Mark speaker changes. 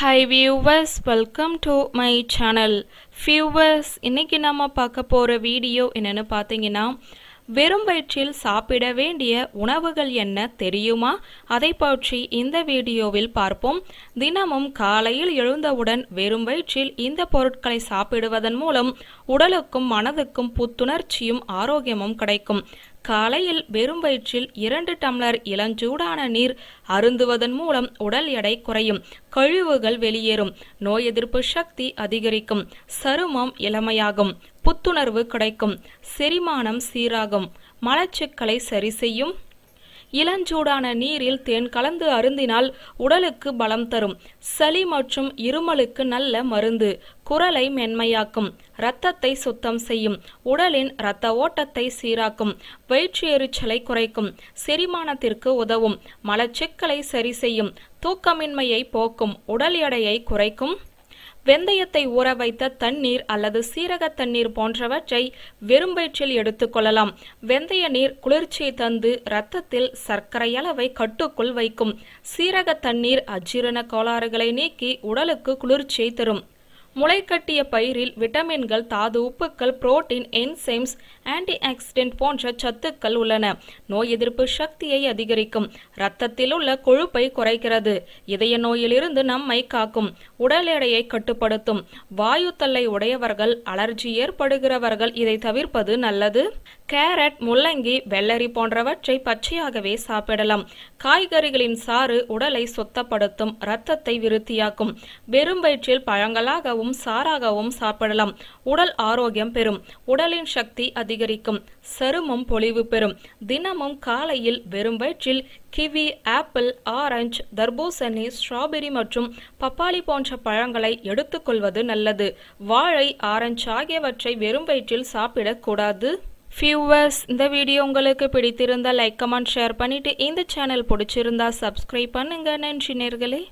Speaker 1: high viewers welcome to my channel viewers இன்றைக்கி நம்ம பார்க்க போகிற வீடியோ என்னென்னு பார்த்தீங்கன்னா வெறும் வயிற்றில் சாப்பிட வேண்டிய உணவுகள் என்ன தெரியுமா அதை பற்றி இந்த வீடியோவில் பார்ப்போம் தினமும் காலையில் எழுந்தவுடன் வெறும் வயிற்றில் இந்த பொருட்களை சாப்பிடுவதன் மூலம் உடலுக்கும் மனதுக்கும் புத்துணர்ச்சியும் ஆரோக்கியமும் கிடைக்கும் காலையில் வெறும் வயிற்றில் இரண்டு டம்ளர் இளஞ்சூடான நீர் அருந்துவதன் மூலம் உடல் எடை குறையும் கழிவுகள் வெளியேறும் நோய் எதிர்ப்பு சக்தி அதிகரிக்கும் சருமம் இளமையாகும் புத்துணர்வு கிடைக்கும் செரிமானம் சீராகும் மலச்சிக்கலை சரி செய்யும் இளஞ்சூடான நீரில் தேன் கலந்து அருந்தினால் உடலுக்கு பலம் தரும் சளி மற்றும் இருமலுக்கு நல்ல மருந்து குரலை மென்மையாக்கும் இரத்தத்தை சுத்தம் செய்யும் உடலின் இரத்த ஓட்டத்தை சீராக்கும் வயிற்று எரிச்சலை குறைக்கும் செரிமானத்திற்கு உதவும் மலச்சிக்கலை சரி செய்யும் தூக்கமின்மையை போக்கும் உடல் எடையை குறைக்கும் வெந்தயத்தை ஊற வைத்த தண்ணீர் அல்லது சீரக தண்ணீர் போன்றவற்றை வெறும் வயிற்றில் எடுத்துக்கொள்ளலாம் வெந்தய நீர் குளிர்ச்சியை தந்து இரத்தத்தில் சர்க்கரை அளவை கட்டுக்குள் வைக்கும் சீரக தண்ணீர் அஜீரண கோளாறுகளை நீக்கி உடலுக்கு குளிர்ச்சியை தரும் முளைக்கட்டிய பயிரில் விட்டமின்கள் தாது உப்புக்கள் புரோட்டீன் என்சைம்ஸ் ஆன்டி ஆக்சிடென்ட் போன்ற சத்துக்கள் உள்ளன நோய் எதிர்ப்பு சக்தியை அதிகரிக்கும் இரத்தத்தில் உள்ள கொழுப்பை குறைக்கிறது இதய நோயிலிருந்து நம்மை காக்கும் உடல் எடையை கட்டுப்படுத்தும் வாயு தல்லை உடையவர்கள் அலர்ஜி ஏற்படுகிறவர்கள் இதை தவிர்ப்பது நல்லது கேரட் முள்ளங்கி வெள்ளரி போன்றவற்றை பச்சையாகவே சாப்பிடலாம் காய்கறிகளின் சாறு உடலை சுத்தப்படுத்தும் இரத்தத்தை விருத்தியாக்கும் வெறும் வயிற்றில் பழங்களாக முழுமையாகவும் சாராகவும் சாப்பிடலாம் உடல் ஆரோக்கியம் பெறும் உடலின் சக்தி அதிகரிக்கும் சருமம் பொலிவு பெறும் தினமும் காலையில் வெறும் வயிற்றில் கிவி ஆப்பிள் ஆரஞ்சு தர்பூசணி ஸ்ட்ராபெரி மற்றும் பப்பாளி போன்ற பழங்களை எடுத்துக்கொள்வது நல்லது வாழை ஆரஞ்சு ஆகியவற்றை வெறும் வயிற்றில் சாப்பிடக்கூடாது ஃபியூவர்ஸ் இந்த வீடியோ உங்களுக்கு பிடித்திருந்தால் லைக் கமெண்ட் ஷேர் பண்ணிவிட்டு இந்த சேனல் பிடிச்சிருந்தா சப்ஸ்கிரைப் பண்ணுங்கள் நன்றி நேர்களே